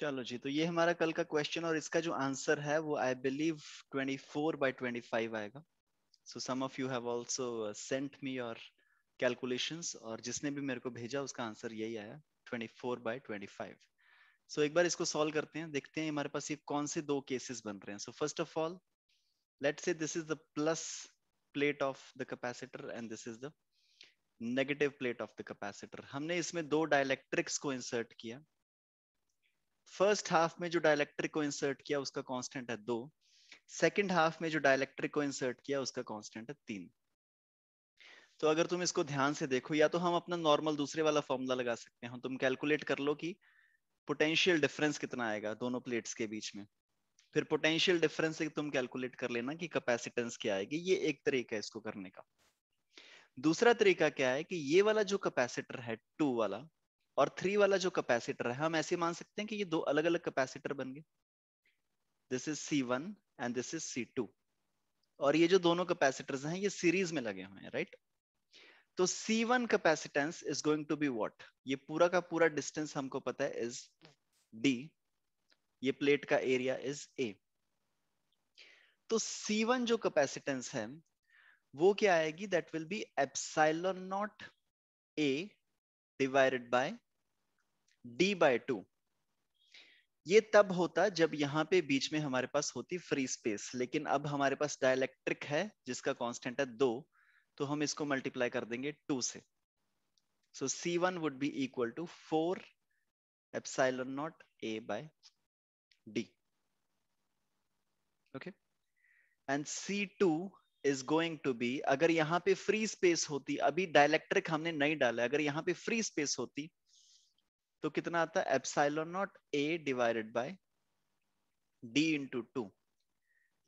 चलो जी तो ये हमारा कल का क्वेश्चन और इसका जो आंसर है वो आई बिलीव 24 बाय 25 आएगा so some of you have also sent me your calculations और जिसने भी मेरे को भेजा उसका आंसर यही आया 24 बाय 25 सो so, एक बार इसको सॉल्व करते हैं देखते हैं हमारे पास ये कौन से दो केसेस बन रहे हैं so first of all let say this is the plus plate of the capacitor and this is the negative plate of the capacitor हमने इसमें दो डायलेक्ट्रिक्स को इंसर्ट किया फर्स्ट हाफ में जो डायलैक्ट्रिक को इंसर्ट किया उसका कांस्टेंट है दो सेकंड हाफ में जो डायलैक्ट्रिक को इंसर्ट किया उसका कांस्टेंट है तीन तो अगर तुम इसको ध्यान से देखो या तो हम अपना नॉर्मल दूसरे वाला फॉर्मूला लगा सकते हैं तुम कैलकुलेट कर लो कि पोटेंशियल डिफरेंस कितना आएगा दोनों प्लेट्स के बीच में फिर पोटेंशियल डिफरेंस से तुम कैलकुलेट कर लेना कि कैपेसिटेंस क्या आएगी ये एक तरीका है इसको करने का दूसरा तरीका क्या है कि ये वाला जो कैपेसिटर है टू वाला और थ्री वाला जो कैपेसिटर है हम ऐसे मान सकते हैं कि ये दो अलग अलग कैपेसिटर बन गए this is C one and this is C two और ये जो दोनों कैपेसिटर्स हैं ये सीरीज में लगे हुए हैं राइट तो C one capacitance is going to be what ये पूरा का पूरा डिस्टेंस हमको पता है इज डी ये प्लेट का एरिया इज ए तो C1 जो कैपेसिटेंस है वो क्या आएगी that will be epsilon naught A divided by D by two ये तब होता जब यहाँ पे बीच में हमारे पास होती फ्री स्पेस लेकिन अब हमारे पास डायलैक्ट्रिक है जिसका कांस्टेंट है दो तो हम इसको मल्टीप्लाई कर देंगे टू से so C one would be equal to four epsilon naught A by D okay and C two is going to be अगर यहाँ पे फ्री स्पेस होती अभी डायलैक्ट्रिक हमने नहीं डाला अगर यहाँ पे फ्री स्पेस होती तो कितना आता है epsilon naught A divided by D into two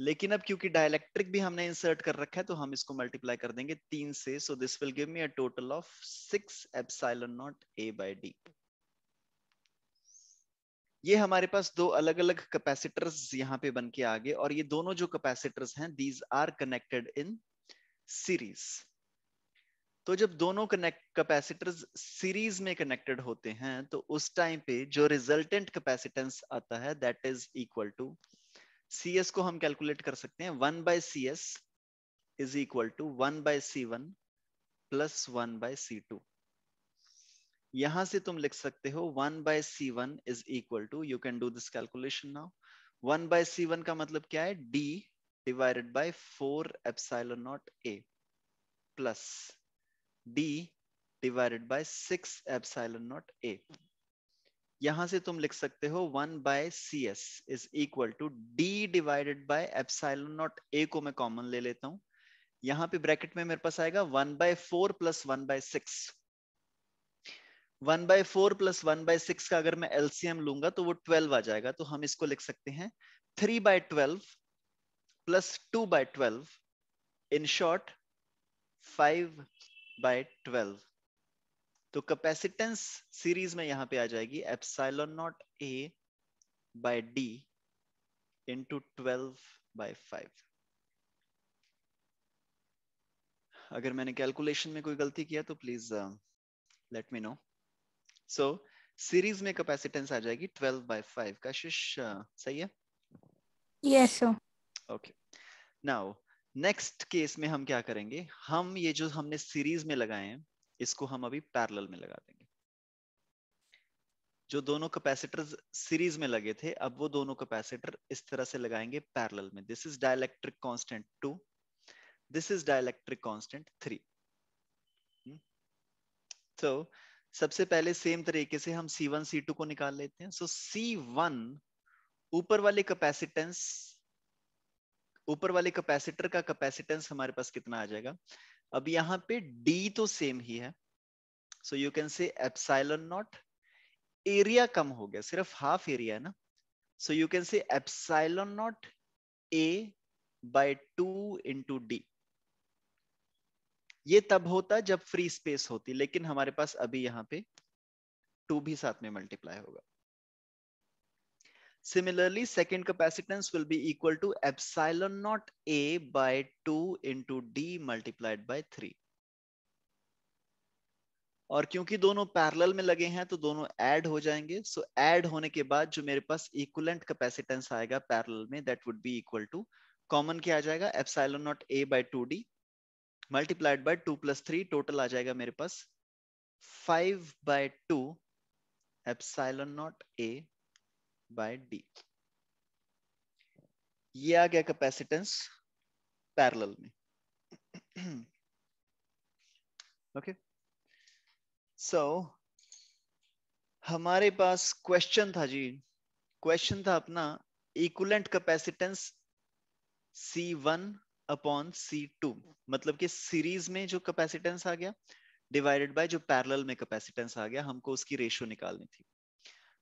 लेकिन अब क्योंकि डायलैक्ट्रिक भी हमने इंसर्ट कर रखा है तो हम इसको मल्टीप्लाई कर देंगे तीन से so this will give me a total of six epsilon naught A by D ये हमारे पास दो अलग अलग कैपेसिटर्स यहाँ पे बन के आगे और ये दोनों जो कैपेसिटर्स हैं these are connected in series तो जब दोनों कनेक्ट कैपेसिटर्स सीरीज में कनेक्टेड होते हैं तो उस टाइम पे जो रिजल्टेंट कैपेसिटेंस आता है that is equal to C S को हम कैलकुलेट कर सकते हैं one by C S is equal to one by C one plus one by C two यहां से तुम लिख सकते हो one by C one is equal to you can do this calculation now one by C one का मतलब क्या है D divided by four epsilon naught A plus D divided by six epsilon naught A यहां से तुम लिख सकते हो one by C S is equal to D divided by epsilon naught A को मैं कॉमन ले लेता हूं यहां पे ब्रैकेट में मेरे पास आएगा one by four plus one by six one by four plus one by six का अगर मैं एलसीएम लूंगा तो वो ट्वेल्व आ जाएगा तो हम इसको लिख सकते हैं three by twelve plus two by twelve in short five by twelve तो कैपेसिटेंस सीरीज में यहां पे आ जाएगी epsilon naught A by D into twelve by five अगर मैंने कैलकुलेशन में कोई गलती किया तो please let me know so series में कैपेसिटेंस आ जाएगी 12 बाय 5 कशिश सही है yes sir okay now next case में हम क्या करेंगे हम ये जो हमने सीरीज में लगाए हैं इसको हम अभी पैरेलल में लगा देंगे जो दोनों कैपेसिटर्स सीरीज में लगे थे अब वो दोनों कैपेसिटर इस तरह से लगाएंगे पैरेलल में this is dielectric constant 2 this is dielectric constant 3 so सबसे पहले सेम तरीके से हम C1 C2 को निकाल लेते हैं सो सी C1 ऊपर वाले कैपेसिटेंस ऊपर वाले कैपेसिटर का कैपेसिटेंस हमारे पास कितना आ जाएगा अब यहाँ पे D तो सेम ही है so you can say epsilon naught area कम हो गया सिर्फ हाफ एरिया है ना so you can say epsilon naught A by two into D ये तब होता जब फ्री स्पेस होती लेकिन हमारे पास अभी यहां पे टू भी साथ में मल्टीप्लाई होगा similarly second capacitance will be equal to epsilon naught A by two into D multiplied by three और क्योंकि दोनों पैरेलल में लगे हैं तो दोनों ऐड हो जाएंगे सो so ऐड होने के बाद जो मेरे पास इक्वलेंट कैपेसिटेंस आएगा पैरेलल में that would be equal to common क्या आ जाएगा epsilon naught A by two D multiplied by two plus three total आ जाएगा मेरे पास five by two epsilon naught A by D ये आ गया कैपेसिटेंस पैरेलल में ओके सो हमारे पास क्वेश्चन था जी क्वेश्चन था अपना equivalent capacitance one upon C two मतलब कि सीरीज में जो कैपेसिटेंस आ गया डिवाइडेड बाय जो पैरेलल में कैपेसिटेंस आ गया हमको उसकी रेशियो निकालनी थी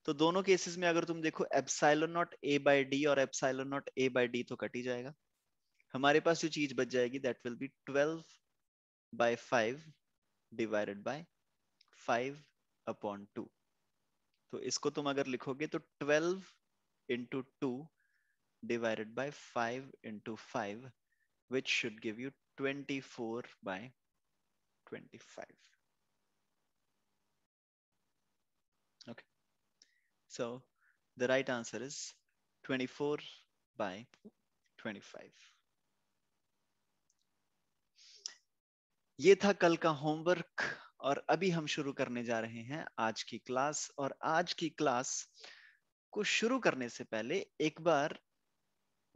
तो दोनों केसेस में अगर तुम देखो epsilon naught A by D और epsilon naught A by D तो कट ही जाएगा हमारे पास जो चीज बच जाएगी that will be twelve by five divided by five upon two तो इसको तुम अगर लिखोगे तो twelve into two divided by five into five which should give you 24 by 25. Okay. So the right answer is 24 by 25. ये था कल का होमवर्क और अभी हम शुरू करने जा रहे हैं आज की क्लास और आज की क्लास को शुरू करने से पहले एक बार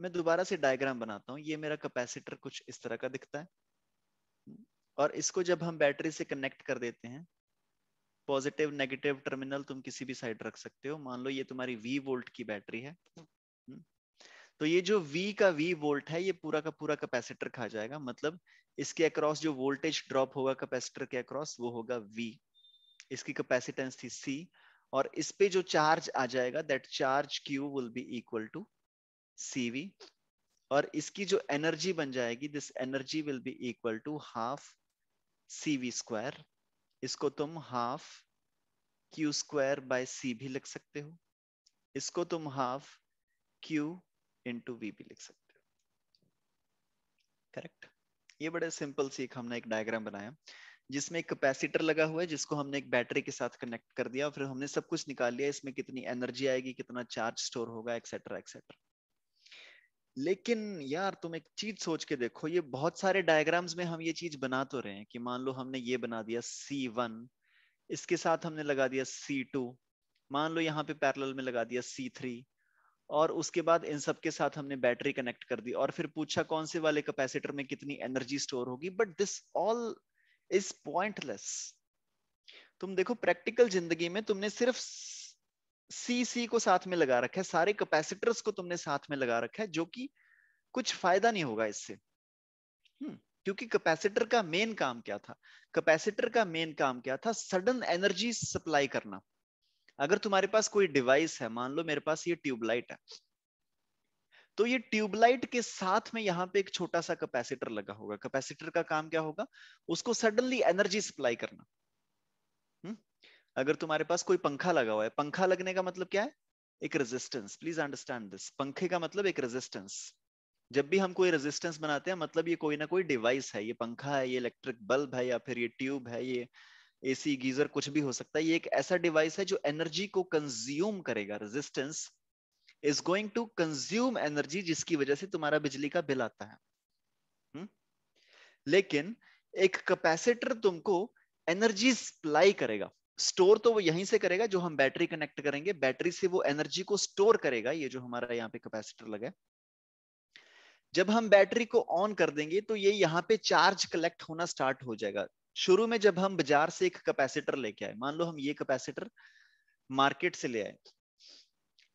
मैं दोबारा से डायग्राम बनाता हूँ ये मेरा कैपेसिटर कुछ इस तरह का दिखता है और इसको जब हम बैटरी से कनेक्ट कर देते हैं पॉजिटिव नेगेटिव टर्मिनल तुम किसी भी साइड रख सकते हो मान लो ये तुम्हारी वी वोल्ट की बैटरी है हम्म। तो ये जो V का V वोल्ट है ये पूरा का पूरा कैपेसिटर खा जाएगा मतलब इसके अक्रॉस जो वोल्टेज ड्रॉप होगा कैपेसिटर के अक्रॉस वो होगा V इसकी कैपेसिटेंस थी C और इस पे जो चार्ज आ जाएगा that charge Q will be equal to CV और इसकी जो एनर्जी बन जाएगी this energy will be equal to half CV square इसको तुम half Q square by C भी लिख सकते हो इसको तुम हाफ क्यू इंटू वी भी लिख सकते हो करेक्ट ये बड़े सिंपल सी हमने एक डायग्राम बनाया जिसमें एक कैपेसिटर लगा हुआ है जिसको हमने एक बैटरी के साथ कनेक्ट कर दिया और फिर हमने सब कुछ निकाल लिया इसमें कितनी एनर्जी आएगी कितना चार्ज स्टोर होगा एक्सेट्रा एक्सेट्रा लेकिन यार तुम एक चीज सोच के देखो ये बहुत सारे डायग्राम्स में हम ये चीज बना तो रहे हैं कि मान लो हमने ये बना दिया सी वन इसके साथ हमने लगा दिया सी टू मान लो यहाँ पे पैरेलल में लगा दिया सी थ्री और उसके बाद इन सब के साथ हमने बैटरी कनेक्ट कर दी और फिर पूछा कौन से वाले कैपेसिटर में कितनी एनर्जी स्टोर होगी but this all is pointless तुम देखो प्रैक्टिकल जिंदगी में तुमने सिर्फ सी सी को साथ में लगा रखा है सारे कैपेसिटर्स को तुमने साथ में लगा रखा है जो कि कुछ फायदा नहीं होगा इससे हम्म, क्योंकि कैपेसिटर का मेन काम क्या था कैपेसिटर का मेन काम क्या था सडन एनर्जी सप्लाई करना अगर तुम्हारे पास कोई डिवाइस है मान लो मेरे पास ये ट्यूबलाइट है तो ये ट्यूबलाइट के साथ में यहाँ पे एक छोटा सा कैपेसिटर लगा होगा कैपेसिटर का काम क्या होगा उसको सडनली एनर्जी सप्लाई करना अगर तुम्हारे पास कोई पंखा लगा हुआ है पंखा लगने का मतलब क्या है एक रेजिस्टेंस प्लीज अंडरस्टैंड दिस पंखे का मतलब एक रेजिस्टेंस जब भी हम कोई रेजिस्टेंस बनाते हैं मतलब ये कोई ना कोई डिवाइस है ये पंखा है ये इलेक्ट्रिक बल्ब है या फिर ये ट्यूब है ये एसी गीजर कुछ भी हो सकता है ये एक ऐसा डिवाइस है जो एनर्जी को कंज्यूम करेगा resistance is going to consume energy जिसकी वजह से तुम्हारा बिजली का बिल आता है हुँ? हम्म? लेकिन एक कैपेसिटर तुमको एनर्जी सप्लाई करेगा स्टोर तो वो यहीं से करेगा जो हम बैटरी कनेक्ट करेंगे बैटरी से वो एनर्जी को स्टोर करेगा ये जो हमारा यहाँ पे कैपेसिटर लगा जब हम बैटरी को ऑन कर देंगे तो ये यहाँ पे चार्ज कलेक्ट होना स्टार्ट हो जाएगा शुरू में जब हम बाजार से एक कैपेसिटर लेके आए मान लो हम ये कैपेसिटर मार्केट से ले आए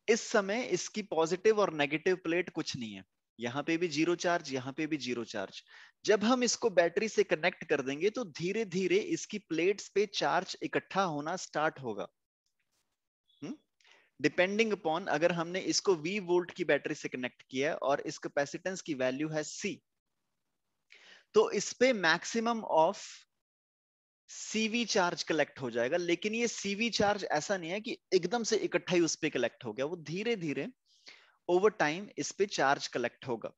इस समय इसकी पॉजिटिव और नेगेटिव प्लेट कुछ नहीं है यहाँ पे भी जीरो चार्ज यहाँ पे भी जीरो चार्ज जब हम इसको बैटरी से कनेक्ट कर देंगे तो धीरे धीरे इसकी प्लेट्स पे चार्ज इकट्ठा होना स्टार्ट होगा डिपेंडिंग हम्म? अपॉन अगर हमने इसको वी वोल्ट की बैटरी से कनेक्ट किया है और इस कैपेसिटेंस की वैल्यू है सी तो इस पे maximum of CV charge collect हो जाएगा लेकिन ये सीवी चार्ज ऐसा नहीं है कि एकदम से इकट्ठा ही उस पर कलेक्ट हो गया वो धीरे धीरे ओवर टाइम इस पे चार्ज कलेक्ट होगा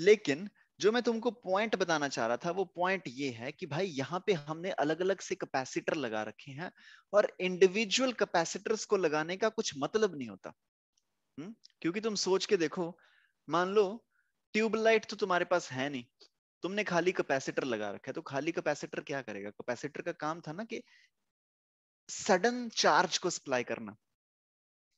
लेकिन जो मैं तुमको पॉइंट बताना चाह रहा था वो पॉइंट ये है कि भाई यहाँ पे हमने अलग अलग से कैपेसिटर लगा रखे हैं और इंडिविजुअल कैपेसिटर्स को लगाने का कुछ मतलब नहीं होता हुँ? हम्म, क्योंकि तुम सोच के देखो मान लो ट्यूबलाइट तो तुम्हारे पास है नहीं तुमने खाली कैपेसिटर लगा रखा है तो खाली कैपेसिटर क्या करेगा कैपेसिटर का काम था ना कि सडन चार्ज को सप्लाई करना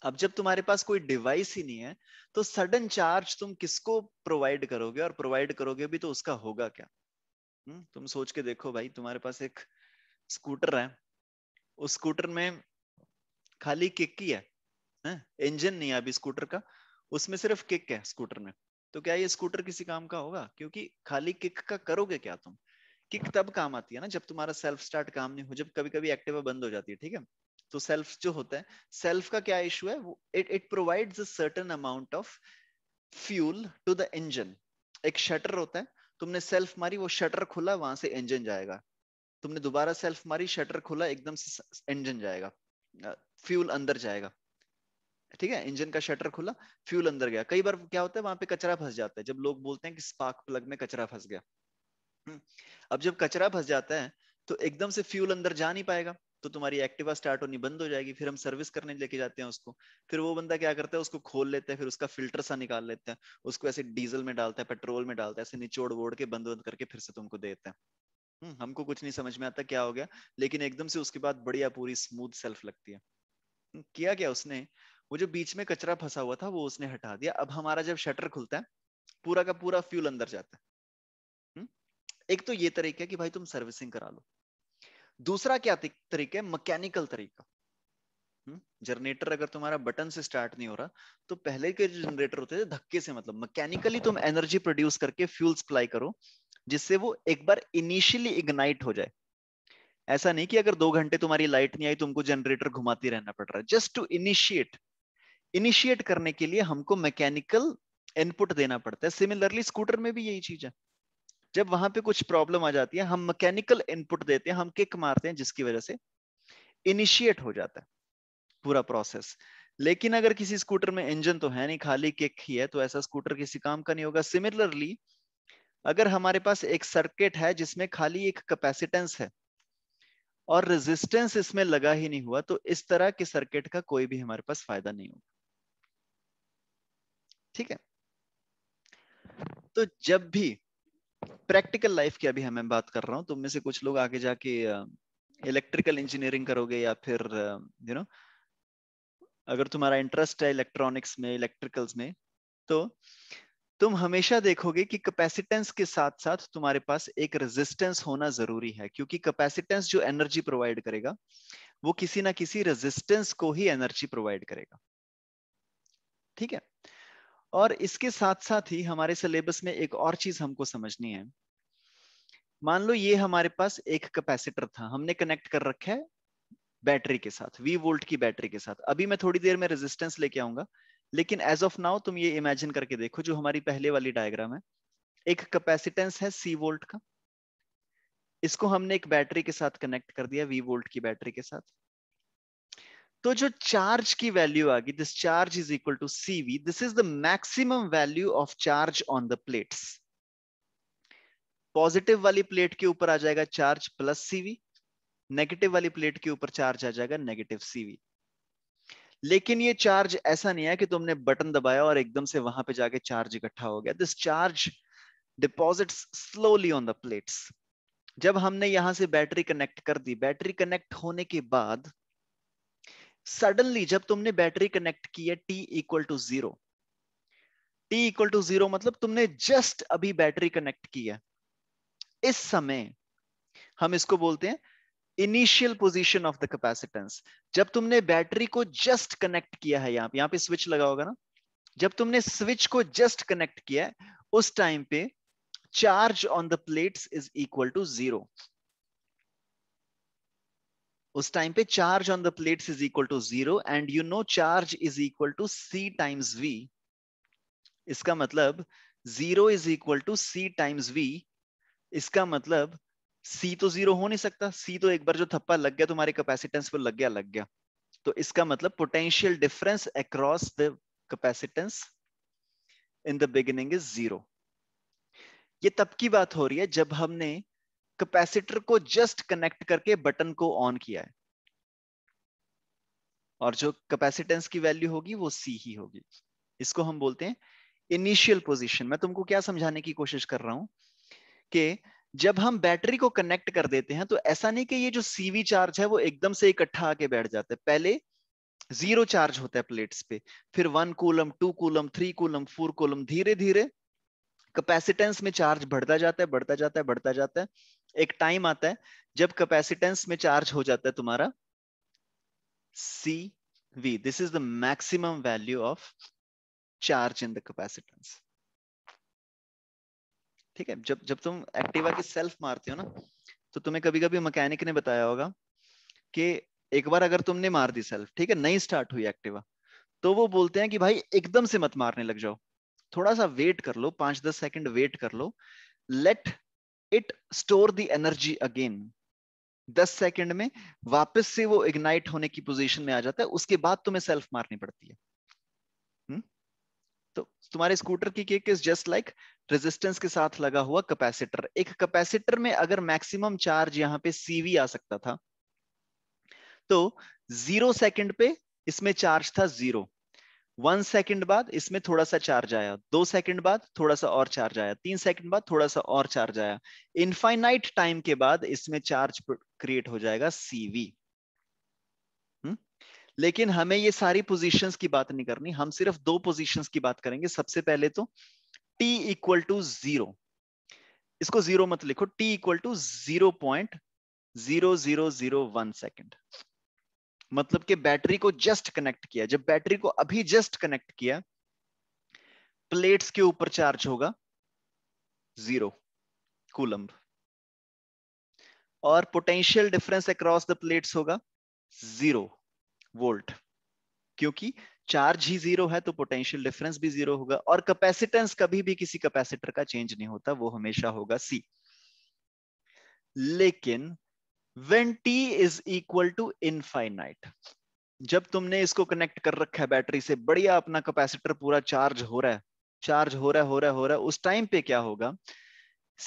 अब जब तुम्हारे पास कोई डिवाइस ही नहीं है तो सडन चार्ज तुम किसको प्रोवाइड करोगे और प्रोवाइड करोगे भी तो उसका होगा क्या हुँ? हम्म, तुम सोच के देखो भाई तुम्हारे पास एक स्कूटर है उस स्कूटर में खाली किक ही है, इंजन नहीं है अभी स्कूटर का उसमें सिर्फ किक है स्कूटर में तो क्या ये स्कूटर किसी काम का होगा क्योंकि खाली किक का करोगे क्या तुम किक तब काम आती है ना जब तुम्हारा सेल्फ स्टार्ट काम नहीं हो जब कभी कभी एक्टिव बंद हो जाती है ठीक है तो सेल्फ जो होता है सेल्फ का क्या इश्यू है it it provides a certain amount of fuel to the engine एक शटर होता है तुमने सेल्फ मारी वो शटर खुला वहां से इंजन जाएगा तुमने दोबारा सेल्फ मारी शटर खुला एकदम से इंजन जाएगा फ्यूल अंदर जाएगा ठीक है इंजन का शटर खुला फ्यूल अंदर गया कई बार क्या होता है वहां पे कचरा फंस जाता है जब लोग बोलते हैं कि स्पार्क प्लग में कचरा फंस गया हम्म। अब जब कचरा फंस जाता है तो एकदम से फ्यूल अंदर जा नहीं पाएगा तो तुम्हारी एक्टिवा स्टार्ट होनी बंद हो जाएगी फिर हम सर्विस करने लेके जाते हैं उसको फिर वो बंदा क्या करता है उसको खोल लेते हैं फिर उसका फिल्टर सा निकाल लेते हैं उसको ऐसे डीजल में डालता है पेट्रोल में डालता है ऐसे निचोड़ वोड़ के बंद बंद करके फिर से तुमको देते हैं हम्म, हमको कुछ नहीं समझ में आता क्या हो गया लेकिन एकदम से उसके बाद बढ़िया पूरी स्मूथ सेल्फ लगती है हम्म, किया क्या उसने वो जो बीच में कचरा फंसा हुआ था वो उसने हटा दिया अब हमारा जब शटर खुलता है पूरा का पूरा फ्यूल अंदर जाता है हम्म, एक तो ये तरीका है कि भाई तुम सर्विसिंग करा लो दूसरा क्या तरीका है मैकेनिकल तरीका जनरेटर हम्म, अगर तुम्हारा बटन से स्टार्ट नहीं हो रहा तो पहले के जो जनरेटर होते थे धक्के से मतलब मैकेनिकली तुम एनर्जी प्रोड्यूस करके फ्यूल सप्लाई करो जिससे वो एक बार इनिशियली इग्नाइट हो जाए ऐसा नहीं कि अगर दो घंटे तुम्हारी लाइट नहीं आई तुमको जनरेटर घुमाती रहना पड़ रहा है जस्ट टू इनिशिएट इनिशिएट करने के लिए हमको मैकेनिकल इनपुट देना पड़ता है सिमिलरली स्कूटर में भी यही चीज है जब वहां पे कुछ प्रॉब्लम आ जाती है हम मैकेनिकल इनपुट देते हैं हम किक मारते हैं जिसकी वजह से इनिशिएट हो जाता है पूरा प्रोसेस लेकिन अगर किसी स्कूटर में इंजन तो है नहीं खाली किक ही है तो ऐसा स्कूटर किसी काम का नहीं होगा सिमिलरली अगर हमारे पास एक सर्किट है जिसमें खाली एक कैपेसिटेंस है और रेजिस्टेंस इसमें लगा ही नहीं हुआ तो इस तरह के सर्किट का कोई भी हमारे पास फायदा नहीं होगा ठीक है तो जब भी प्रैक्टिकल लाइफ की अभी हमें बात कर रहा हूँ तुम में से कुछ लोग आगे जाके इलेक्ट्रिकल इंजीनियरिंग करोगे या फिर यू नो अगर तुम्हारा इंटरेस्ट है इलेक्ट्रॉनिक्स में इलेक्ट्रिकल्स में तो तुम हमेशा देखोगे कि कैपेसिटेंस के साथ साथ तुम्हारे पास एक रेजिस्टेंस होना जरूरी है क्योंकि कैपेसिटेंस जो एनर्जी प्रोवाइड करेगा वो किसी ना किसी रेजिस्टेंस को ही एनर्जी प्रोवाइड करेगा ठीक है और इसके साथ साथ ही हमारे सिलेबस में एक और चीज हमको समझनी है मान लो ये हमारे पास एक कैपेसिटर था हमने कनेक्ट कर रखा है बैटरी के साथ वी वोल्ट की बैटरी के साथ अभी मैं थोड़ी देर में रेजिस्टेंस लेके आऊंगा लेकिन एज ऑफ नाउ तुम ये इमेजिन करके देखो जो हमारी पहले वाली डायग्राम है एक कैपेसिटेंस है सी वोल्ट का इसको हमने एक बैटरी के साथ कनेक्ट कर दिया वी वोल्ट की बैटरी के साथ तो जो चार्ज की वैल्यू आ गई this charge is equal to CV this is the maximum value of charge on the plates positive वाली प्लेट के ऊपर आ जाएगा चार्ज प्लस सीवी नेगेटिव वाली प्लेट के ऊपर चार्ज आ जाएगा नेगेटिव सीवी लेकिन ये चार्ज ऐसा नहीं है कि तुमने बटन दबाया और एकदम से वहां पे जाके चार्ज इकट्ठा हो गया this charge deposits slowly on the plates जब हमने यहां से बैटरी कनेक्ट कर दी बैटरी कनेक्ट होने के बाद सडनली जब तुमने बैटरी कनेक्ट की है T equal to zero T equal to zero मतलब तुमने जस्ट अभी बैटरी कनेक्ट की है इस समय हम इसको बोलते हैं initial position of the capacitance जब तुमने बैटरी को जस्ट कनेक्ट किया है यहां पे यहां पे स्विच लगा होगा ना जब तुमने स्विच को जस्ट कनेक्ट किया है उस टाइम पे charge on the plates is equal to zero उस टाइम पे charge on the plates is equal to zero and you know charge is equal to C times V इसका मतलब zero is equal to C times V इसका मतलब सी तो zero हो नहीं सकता सी तो एक बार जो थप्पा लग गया तुम्हारे कैपेसिटेंस पर लग गया लग गया तो इसका मतलब potential difference across the capacitance in the beginning is zero ये तब की बात हो रही है जब हमने कैपेसिटर को जस्ट कनेक्ट करके बटन को ऑन किया है और जो कैपेसिटेंस की वैल्यू होगी वो सी ही होगी इसको हम बोलते हैं इनिशियल पोजीशन मैं तुमको क्या समझाने की कोशिश कर रहा हूं कि जब हम बैटरी को कनेक्ट कर देते हैं तो ऐसा नहीं कि ये जो सीवी चार्ज है वो एकदम से इकट्ठा आके बैठ जाता है पहले जीरो चार्ज होता है प्लेट्स पे फिर one coulomb two coulomb three coulomb four coulomb धीरे धीरे कैपेसिटेंस में चार्ज बढ़ता जाता है बढ़ता जाता है बढ़ता जाता है एक टाइम आता है जब कैपेसिटेंस में चार्ज हो जाता है तुम्हारा C V this is the maximum value of charge in the capacitance ठीक है जब जब तुम एक्टिवा की सेल्फ मारते हो ना तो तुम्हें कभी कभी मैकेनिक ने बताया होगा कि एक बार अगर तुमने मार दी सेल्फ ठीक है नई स्टार्ट हुई एक्टिवा तो वो बोलते हैं कि भाई एकदम से मत मारने लग जाओ थोड़ा सा वेट कर लो पांच दस सेकंड वेट कर लो let it store the energy again दस सेकंड में वापस से वो इग्नाइट होने की पोजीशन में आ जाता है उसके बाद तुम्हें सेल्फ मारनी पड़ती है हुँ? हम्म? तो तुम्हारे स्कूटर की kick is just like resistance के साथ लगा हुआ कैपेसिटर एक कैपेसिटर में अगर मैक्सिमम चार्ज यहां पे सीवी आ सकता था तो जीरो सेकंड पे इसमें चार्ज था जीरो वन सेकंड बाद इसमें थोड़ा सा चार्ज आया दो सेकंड बाद थोड़ा सा और चार्ज आया तीन सेकंड बाद थोड़ा सा और चार्ज आया इनफाइनाइट टाइम के बाद इसमें चार्ज क्रिएट हो जाएगा सीवी हम्म? लेकिन हमें ये सारी पोजीशंस की बात नहीं करनी हम सिर्फ दो पोजीशंस की बात करेंगे सबसे पहले तो t इक्वल टू जीरो इसको जीरो मत लिखो t equal to zero point zero zero zero one second मतलब कि बैटरी को जस्ट कनेक्ट किया जब बैटरी को अभी जस्ट कनेक्ट किया प्लेट्स के ऊपर चार्ज होगा जीरो कूलम्ब और potential difference across the plates होगा जीरो वोल्ट क्योंकि चार्ज ही जीरो है तो पोटेंशियल डिफरेंस भी जीरो होगा और कैपेसिटेंस कभी भी किसी कैपेसिटर का चेंज नहीं होता वो हमेशा होगा सी लेकिन when t is equal to infinite जब तुमने इसको कनेक्ट कर रखा है बैटरी से बढ़िया अपना कैपेसिटर पूरा चार्ज हो रहा है चार्ज हो रहा है हो रहा है हो रहा है उस टाइम पे क्या होगा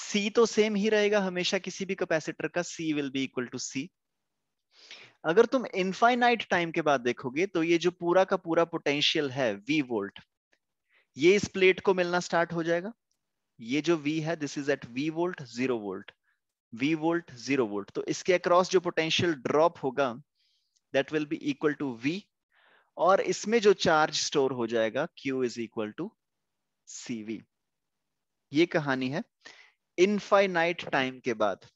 C तो सेम ही रहेगा हमेशा किसी भी कैपेसिटर का C will be equal to C अगर तुम इनफाइनाइट टाइम के बाद देखोगे तो ये जो पूरा का पूरा पोटेंशियल है V वोल्ट ये इस प्लेट को मिलना स्टार्ट हो जाएगा ये जो V है this is at V volt zero volt V volt zero volt तो इसके अक्रॉस जो पोटेंशियल ड्रॉप होगा that will be equal to V और इसमें जो चार्ज स्टोर हो जाएगा Q is equal to C ये कहानी है इनफाइनाइट टाइम के बाद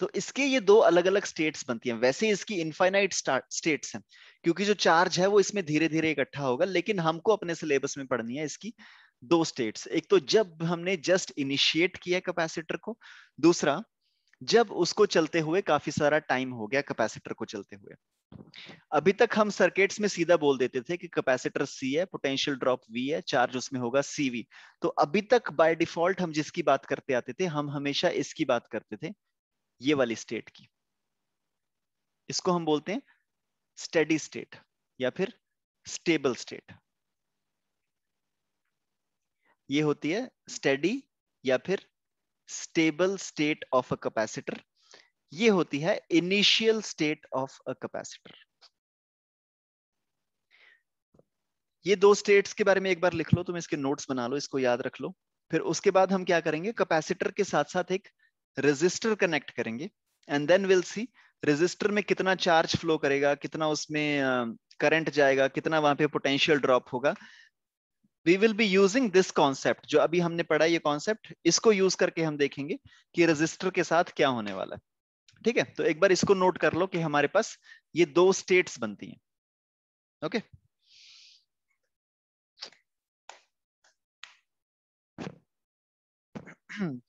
तो इसके ये दो अलग अलग स्टेट्स बनती हैं वैसे इसकी इनफाइनाइट स्टेट्स हैं क्योंकि जो चार्ज है वो इसमें धीरे धीरे इकट्ठा होगा लेकिन हमको अपने सिलेबस में पढ़नी है इसकी दो स्टेट्स एक तो जब हमने जस्ट इनिशिएट किया कैपेसिटर को दूसरा जब उसको चलते हुए काफी सारा टाइम हो गया कैपेसिटर को चलते हुए अभी तक हम सर्किट्स में सीधा बोल देते थे कि कैपेसिटर सी है पोटेंशियल ड्रॉप वी है चार्ज उसमें होगा सीवी तो अभी तक बाय डिफॉल्ट हम जिसकी बात करते आते थे हम हमेशा इसकी बात करते थे ये वाली स्टेट की इसको हम बोलते हैं स्टेडी स्टेट या फिर स्टेबल स्टेट ये होती है स्टेडी या फिर stable state of a capacitor ये होती है initial state of a capacitor ये दो स्टेट्स के बारे में एक बार लिख लो तुम इसके नोट्स बना लो इसको याद रख लो फिर उसके बाद हम क्या करेंगे कैपेसिटर के साथ साथ एक रेजिस्टर कनेक्ट करेंगे and then will see resistor में कितना चार्ज फ्लो करेगा कितना उसमें करंट जाएगा कितना वहां पे पोटेंशियल ड्रॉप होगा V will be using this concept जो अभी हमने पढ़ा ये कॉन्सेप्ट इसको यूज करके हम देखेंगे कि रजिस्टर के साथ क्या होने वाला है ठीक है तो एक बार इसको नोट कर लो कि हमारे पास ये दो स्टेट्स बनती हैं ओके okay? हम्म।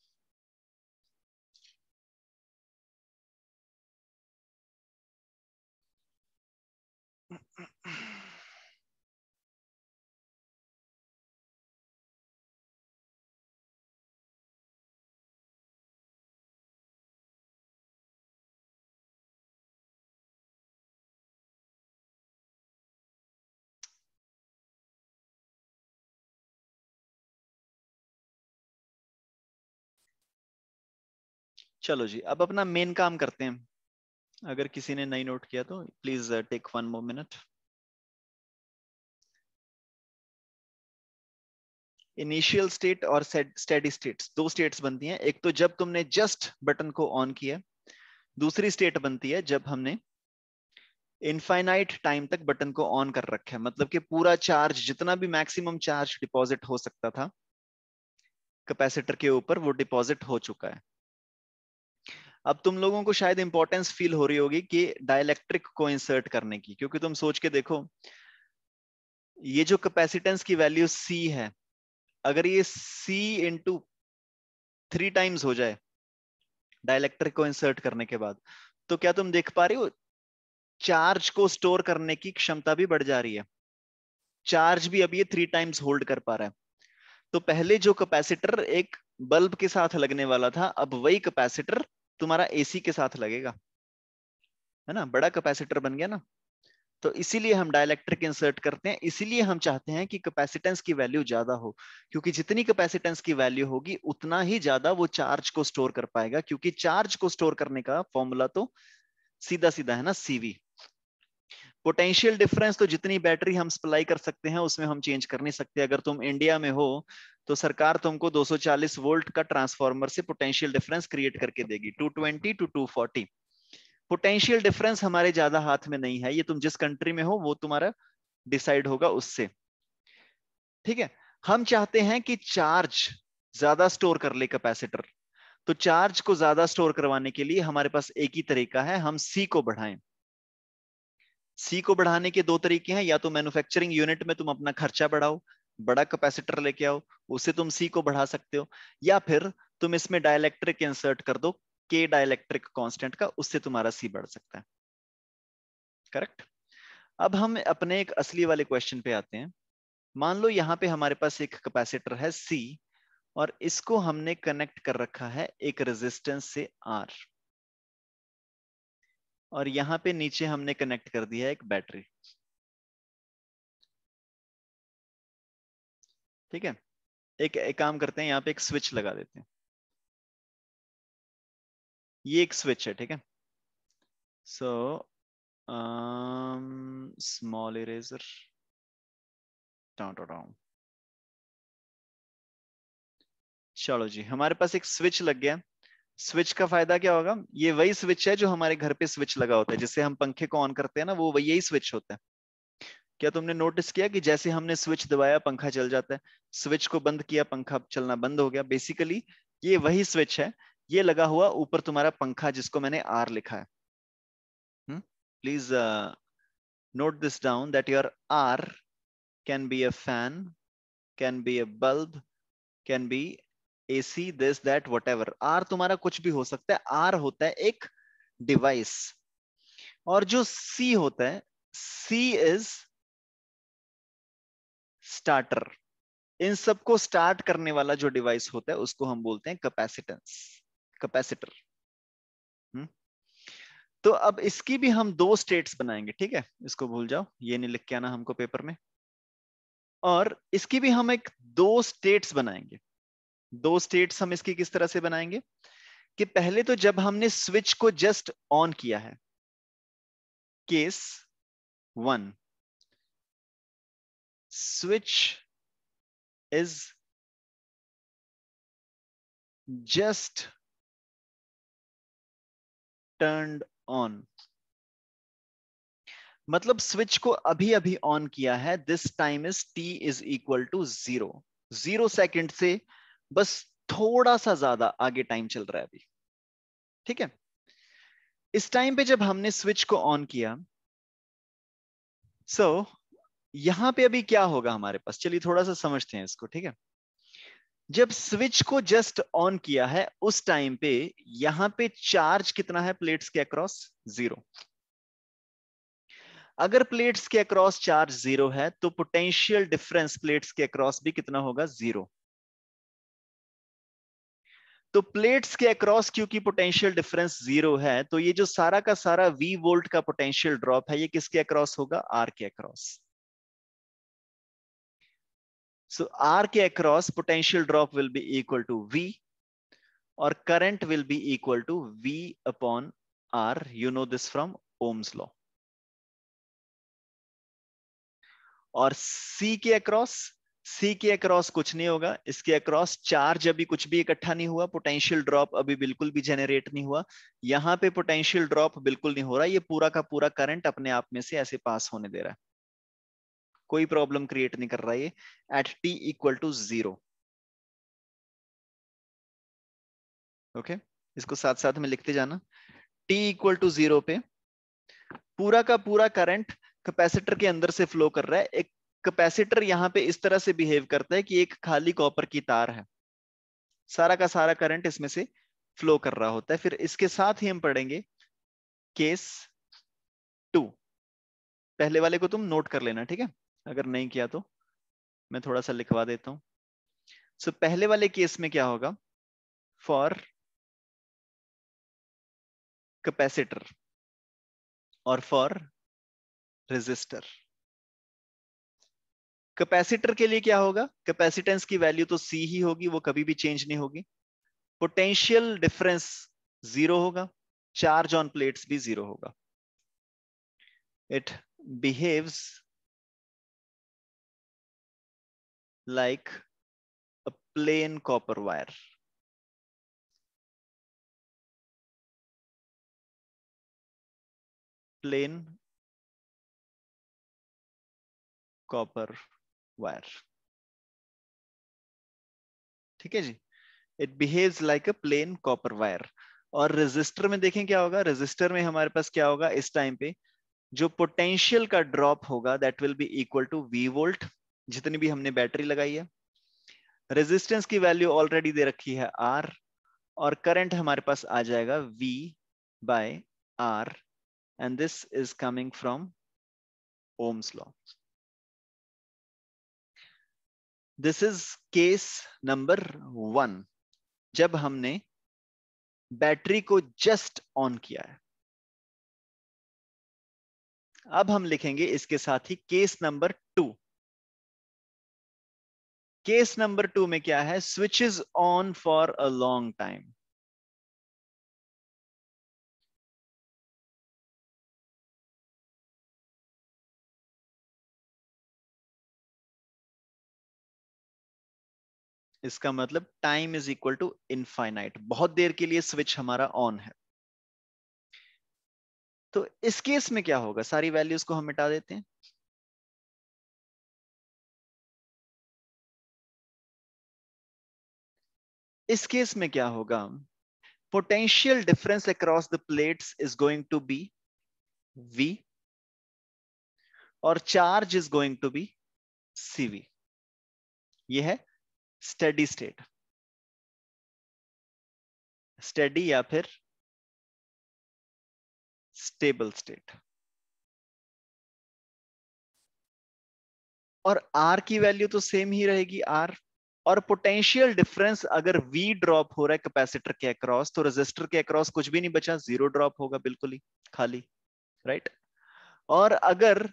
चलो जी अब अपना मेन काम करते हैं अगर किसी ने नहीं नोट किया तो please take one more minute initial state और स्टेडी स्टेट्स दो स्टेट्स बनती हैं एक तो जब तुमने जस्ट बटन को ऑन किया दूसरी स्टेट बनती है जब हमने इनफाइनाइट टाइम तक बटन को ऑन कर रखा है मतलब कि पूरा चार्ज जितना भी मैक्सिमम चार्ज डिपॉजिट हो सकता था कैपेसिटर के ऊपर वो डिपॉजिट हो चुका है अब तुम लोगों को शायद इंपॉर्टेंस फील हो रही होगी कि डायलैक्ट्रिक को इंसर्ट करने की क्योंकि तुम सोच के देखो ये जो कैपेसिटेंस की वैल्यू सी है अगर ये सी इंटू थ्री टाइम्स हो जाए डायलैक्ट्रिक को इंसर्ट करने के बाद तो क्या तुम देख पा रहे हो चार्ज को स्टोर करने की क्षमता भी बढ़ जा रही है चार्ज भी अब ये थ्री टाइम्स होल्ड कर पा रहा है तो पहले जो कैपेसिटर एक बल्ब के साथ लगने वाला था अब वही कैपेसिटर तुम्हारा एसी के साथ लगेगा है ना बड़ा कैपेसिटर बन गया ना तो इसीलिए हम डायलैक्ट्रिक इंसर्ट करते हैं इसीलिए हम चाहते हैं कि कैपेसिटेंस की वैल्यू ज्यादा हो क्योंकि जितनी कैपेसिटेंस की वैल्यू होगी उतना ही ज्यादा वो चार्ज को स्टोर कर पाएगा क्योंकि चार्ज को स्टोर करने का फॉर्मूला तो सीधा सीधा है ना सीवी पोटेंशियल डिफरेंस तो जितनी बैटरी हम सप्लाई कर सकते हैं उसमें हम चेंज कर नहीं सकते अगर तुम इंडिया में हो तो सरकार तुमको 240 वोल्ट का ट्रांसफार्मर से पोटेंशियल डिफरेंस क्रिएट करके देगी 220 टू 240 पोटेंशियल डिफरेंस हमारे ज्यादा हाथ में नहीं है ये तुम जिस कंट्री में हो वो तुम्हारा डिसाइड होगा उससे ठीक है हम चाहते हैं कि चार्ज ज्यादा स्टोर कर ले कैपेसिटर तो चार्ज को ज्यादा स्टोर करवाने के लिए हमारे पास एक ही तरीका है हम सी को बढ़ाएं सी को बढ़ाने के दो तरीके हैं या तो मैन्युफैक्चरिंग यूनिट में तुम अपना खर्चा बढ़ाओ बड़ा कैपेसिटर लेके आओ उससे तुम सी को बढ़ा सकते हो या फिर तुम इसमें डायलैक्ट्रिक इंसर्ट कर दो के डायलैक्ट्रिक कॉन्स्टेंट का उससे तुम्हारा सी बढ़ सकता है करेक्ट अब हम अपने एक असली वाले क्वेश्चन पे आते हैं मान लो यहाँ पे हमारे पास एक कैपेसिटर है सी और इसको हमने कनेक्ट कर रखा है एक रेजिस्टेंस से आर और यहां पे नीचे हमने कनेक्ट कर दिया है एक बैटरी ठीक है एक, एक काम करते हैं यहां पे एक स्विच लगा देते हैं ये एक स्विच है ठीक है सो स्मॉल इरेजर डाउन चलो जी हमारे पास एक स्विच लग गया स्विच का फायदा क्या होगा ये वही स्विच है जो हमारे घर पे स्विच लगा होता है जिससे हम पंखे को ऑन करते हैं ना वो वही स्विच होता है क्या तुमने नोटिस किया कि जैसे हमने स्विच दबाया पंखा चल जाता है स्विच को बंद किया पंखा चलना बंद हो गया बेसिकली ये वही स्विच है ये लगा हुआ ऊपर तुम्हारा पंखा जिसको मैंने आर लिखा है please note this down that your R can be a fan can be a bulb can be AC this that whatever R तुम्हारा कुछ भी हो सकता है आर होता है एक डिवाइस और जो सी होता है सी इज स्टार्टर इन सबको स्टार्ट करने वाला जो डिवाइस होता है उसको हम बोलते हैं कैपेसिटेंस कैपेसिटर हम्म? तो अब इसकी भी हम दो स्टेट्स बनाएंगे ठीक है इसको भूल जाओ ये नहीं लिख के आना हमको पेपर में और इसकी भी हम एक दो स्टेट्स बनाएंगे दो स्टेट्स हम इसकी किस तरह से बनाएंगे कि पहले तो जब हमने स्विच को जस्ट ऑन किया है case one switch is just turn on मतलब स्विच को अभी अभी ऑन किया है this time is T is equal to zero zero second से बस थोड़ा सा ज्यादा आगे टाइम चल रहा है अभी ठीक है इस टाइम पे जब हमने स्विच को ऑन किया सो so, यहां पे अभी क्या होगा हमारे पास चलिए थोड़ा सा समझते हैं इसको ठीक है जब स्विच को जस्ट ऑन किया है उस टाइम पे यहां पे चार्ज कितना है प्लेट्स के अक्रॉस जीरो अगर प्लेट्स के अक्रॉस चार्ज जीरो है तो पोटेंशियल डिफरेंस प्लेट्स के अक्रॉस भी कितना होगा जीरो तो प्लेट्स के अक्रॉस क्योंकि पोटेंशियल डिफरेंस जीरो है तो ये जो सारा का सारा वी वोल्ट का पोटेंशियल ड्रॉप है ये किसके अक्रॉस होगा आर के अक्रॉस सो आर के across potential drop will be equal to V और current will be equal to V upon R you know this from Ohm's law और C के अक्रॉस सी के अक्रॉस कुछ नहीं होगा इसके अक्रॉस चार्ज अभी कुछ भी इकट्ठा नहीं हुआ पोटेंशियल ड्रॉप अभी बिल्कुल भी जेनरेट नहीं हुआ यहाँ पे पोटेंशियल ड्रॉप बिल्कुल नहीं हो रहा ये पूरा का पूरा करंट अपने आप में से ऐसे पास होने दे रहा है कोई प्रॉब्लम क्रिएट नहीं कर रहा ये at T equal to zero okay इसको साथ साथ में लिखते जाना टी इक्वल टू जीरो पे पूरा का पूरा करंट कैपेसिटर के अंदर से फ्लो कर रहा है एक कैपेसिटर यहाँ पे इस तरह से बिहेव करता है कि एक खाली कॉपर की तार है सारा का सारा करंट इसमें से फ्लो कर रहा होता है फिर इसके साथ ही हम पढ़ेंगे केस टू पहले वाले को तुम नोट कर लेना ठीक है अगर नहीं किया तो मैं थोड़ा सा लिखवा देता हूं सो so, पहले वाले केस में क्या होगा फॉर कैपेसिटर और फॉर रेजिस्टर कैपेसिटर के लिए क्या होगा कैपेसिटेंस की वैल्यू तो सी ही होगी वो कभी भी चेंज नहीं होगी पोटेंशियल डिफरेंस जीरो होगा चार्ज ऑन प्लेट्स भी जीरो होगा it behaves like a plain copper wire plain copper wire ठीक है जी it behaves like a plain copper wire और रेजिस्टर में देखें क्या होगा रेजिस्टर में हमारे पास क्या होगा इस टाइम पे जो पोटेंशियल का ड्रॉप होगा that will be equal to V volt जितनी भी हमने बैटरी लगाई है रेजिस्टेंस की वैल्यू ऑलरेडी दे रखी है आर और करंट हमारे पास आ जाएगा V by R and this is coming from Ohm's law this is case number one जब हमने बैटरी को जस्ट ऑन किया है अब हम लिखेंगे इसके साथ ही case number two case number two में क्या है switch is on for a long time इसका मतलब time is equal to infinite बहुत देर के लिए स्विच हमारा ऑन है तो इस केस में क्या होगा सारी वैल्यूज को हम मिटा देते हैं इस केस में क्या होगा potential difference across the plates is going to be V और charge is going to be CV ये है स्टडी स्टेट स्टडी या फिर स्टेबल स्टेट और आर की वैल्यू तो सेम ही रहेगी आर और पोटेंशियल डिफरेंस अगर वी ड्रॉप हो रहा है कैपेसिटर के अक्रॉस तो रेजिस्टर के अक्रॉस कुछ भी नहीं बचा जीरो ड्रॉप होगा बिल्कुल ही खाली राइट और अगर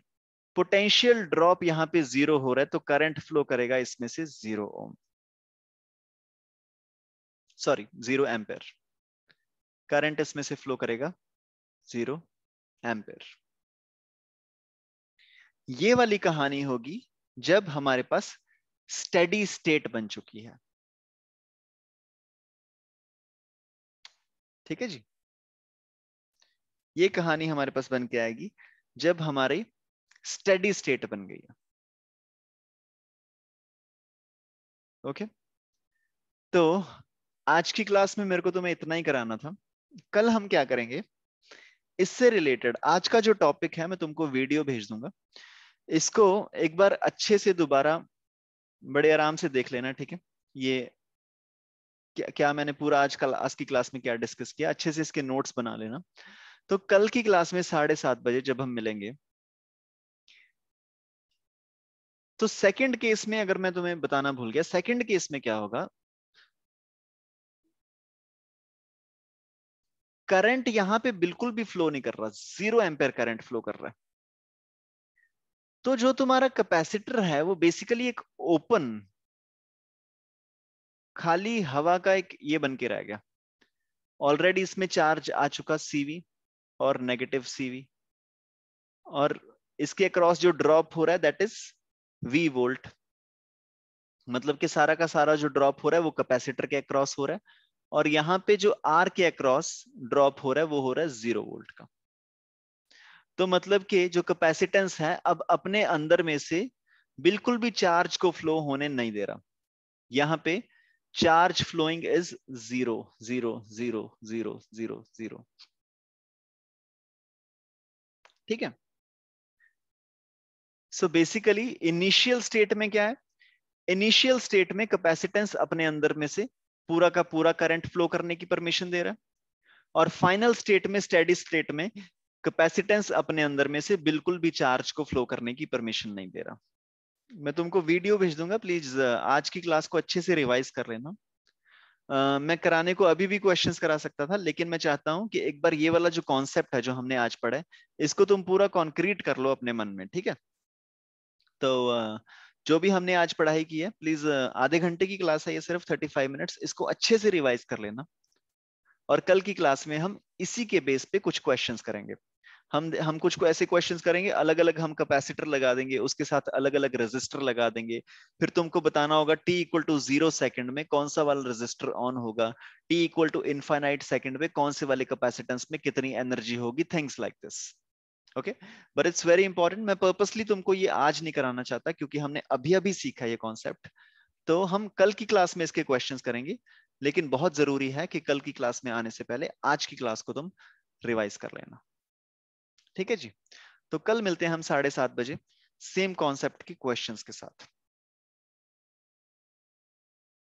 पोटेंशियल ड्रॉप यहां पे जीरो हो रहा है तो करंट फ्लो करेगा इसमें से zero ohm sorry zero ampere current इसमें से फ्लो करेगा जीरो एम्पेयर ये वाली कहानी होगी जब हमारे पास स्टेडी स्टेट बन चुकी है ठीक है जी ये कहानी हमारे पास बन के आएगी जब हमारी स्टडी स्टेट बन गई है ओके तो आज की क्लास में मेरे को तुम्हें इतना ही कराना था कल हम क्या करेंगे इससे रिलेटेड आज का जो टॉपिक है मैं तुमको वीडियो भेज दूंगा इसको एक बार अच्छे से दोबारा बड़े आराम से देख लेना ठीक है ये क्या क्या मैंने पूरा आज कल आज की क्लास में क्या डिस्कस किया अच्छे से इसके नोट्स बना लेना तो कल की क्लास में साढ़े सात बजे जब हम मिलेंगे तो सेकंड केस में अगर मैं तुम्हें बताना भूल गया सेकंड केस में क्या होगा करंट यहां पे बिल्कुल भी फ्लो नहीं कर रहा जीरो एम्पेयर करंट फ्लो कर रहा है तो जो तुम्हारा कैपेसिटर है वो बेसिकली एक ओपन खाली हवा का एक ये बन के रह गया ऑलरेडी इसमें चार्ज आ चुका सीवी और नेगेटिव सीवी और इसके अक्रॉस जो ड्रॉप हो रहा है दैट इज वी वोल्ट मतलब कि सारा का सारा जो ड्रॉप हो रहा है वो कैपेसिटर के अक्रॉस हो रहा है और यहां पे जो आर के अक्रॉस ड्रॉप हो रहा है वो हो रहा है जीरो वोल्ट का तो मतलब कि जो कैपेसिटेंस है अब अपने अंदर में से बिल्कुल भी चार्ज को फ्लो होने नहीं दे रहा यहां पे charge flowing is zero zero zero zero zero zero ठीक है सो बेसिकली इनिशियल स्टेट में क्या है इनिशियल स्टेट में कैपेसिटेंस अपने अंदर में से पूरा का पूरा करंट फ्लो करने की परमिशन दे रहा है और फाइनल स्टेट में स्टेडी स्टेट में कैपेसिटेंस अपने अंदर में से बिल्कुल भी चार्ज को फ्लो करने की परमिशन नहीं दे रहा मैं तुमको वीडियो भेज दूंगा प्लीज आज की क्लास को अच्छे से रिवाइज कर लेना Uh, मैं कराने को अभी भी क्वेश्चंस करा सकता था लेकिन मैं चाहता हूं कि एक बार ये वाला जो कॉन्सेप्ट है जो हमने आज पढ़ा है इसको तुम पूरा कॉन्क्रीट कर लो अपने मन में ठीक है तो uh, जो भी हमने आज पढ़ाई की है प्लीज आधे घंटे की क्लास है ये सिर्फ 35 मिनट्स इसको अच्छे से रिवाइज कर लेना और कल की क्लास में हम इसी के बेस पे कुछ क्वेश्चंस करेंगे हम हम कुछ को ऐसे क्वेश्चंस करेंगे अलग अलग हम कैपेसिटर लगा देंगे उसके साथ अलग अलग रजिस्टर लगा देंगे फिर तुमको बताना होगा t equal to zero second में कौन सा वाला रजिस्टर ऑन होगा t equal to infinite second में कौन से वाले कैपेसिटेंस में कितनी एनर्जी होगी things like this okay but it's very important मैं पर्पसली तुमको ये आज नहीं कराना चाहता क्योंकि हमने अभी अभी सीखा ये कॉन्सेप्ट तो हम कल की क्लास में इसके क्वेश्चन करेंगे लेकिन बहुत जरूरी है कि कल की क्लास में आने से पहले आज की क्लास को तुम रिवाइज कर लेना ठीक है जी तो कल मिलते हैं हम साढ़े सात बजे सेम कॉन्सेप्ट के क्वेश्चंस के साथ